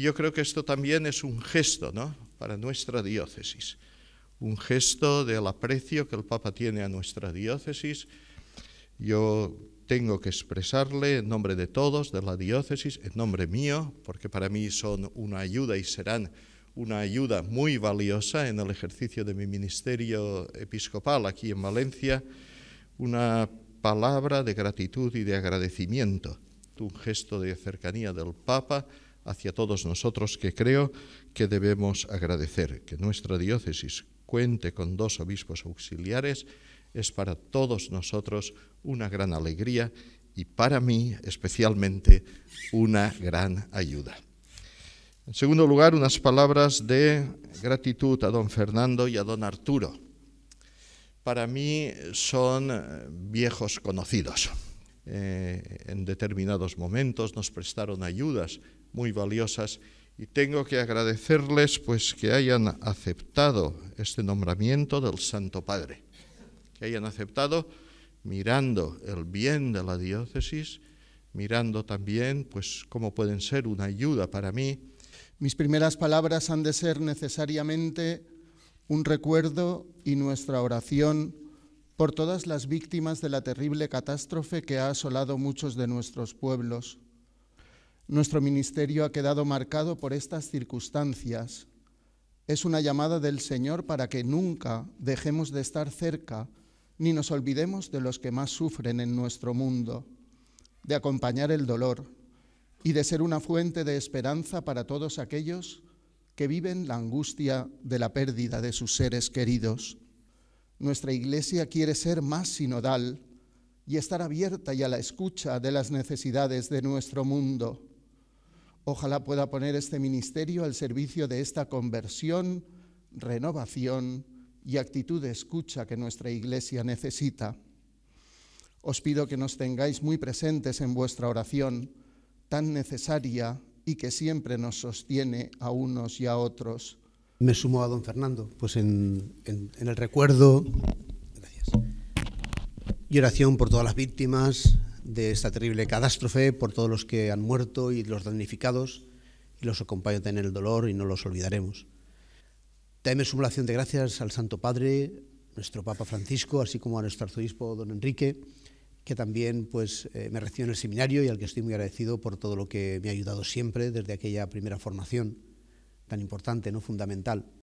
yo creo que esto también es un gesto ¿no? para nuestra diócesis, un gesto del aprecio que el Papa tiene a nuestra diócesis. Yo tengo que expresarle en nombre de todos, de la diócesis, en nombre mío, porque para mí son una ayuda y serán una ayuda muy valiosa en el ejercicio de mi ministerio episcopal aquí en Valencia, una palabra de gratitud y de agradecimiento, un gesto de cercanía del Papa hacia todos nosotros que creo que debemos agradecer. Que nuestra diócesis cuente con dos obispos auxiliares es para todos nosotros una gran alegría y para mí especialmente una gran ayuda. En segundo lugar, unas palabras de gratitud a don Fernando y a don Arturo. Para mí son eh, viejos conocidos. Eh, en determinados momentos nos prestaron ayudas muy valiosas y tengo que agradecerles pues que hayan aceptado este nombramiento del Santo Padre, que hayan aceptado mirando el bien de la diócesis, mirando también pues cómo pueden ser una ayuda para mí. Mis primeras palabras han de ser necesariamente un recuerdo y nuestra oración por todas las víctimas de la terrible catástrofe que ha asolado muchos de nuestros pueblos nuestro ministerio ha quedado marcado por estas circunstancias. Es una llamada del Señor para que nunca dejemos de estar cerca ni nos olvidemos de los que más sufren en nuestro mundo, de acompañar el dolor y de ser una fuente de esperanza para todos aquellos que viven la angustia de la pérdida de sus seres queridos. Nuestra Iglesia quiere ser más sinodal y estar abierta y a la escucha de las necesidades de nuestro mundo. Ojalá pueda poner este ministerio al servicio de esta conversión, renovación y actitud de escucha que nuestra Iglesia necesita. Os pido que nos tengáis muy presentes en vuestra oración, tan necesaria y que siempre nos sostiene a unos y a otros. Me sumo a don Fernando, pues en, el recuerdo y oración por todas las víctimas, de esta terrible catástrofe, por todos los que han muerto y los damnificados, y los acompañan en el dolor y no los olvidaremos. También es una de gracias al Santo Padre, nuestro Papa Francisco, así como a nuestro arzobispo don Enrique, que también pues, eh, me recibió en el seminario y al que estoy muy agradecido por todo lo que me ha ayudado siempre desde aquella primera formación tan importante, no fundamental.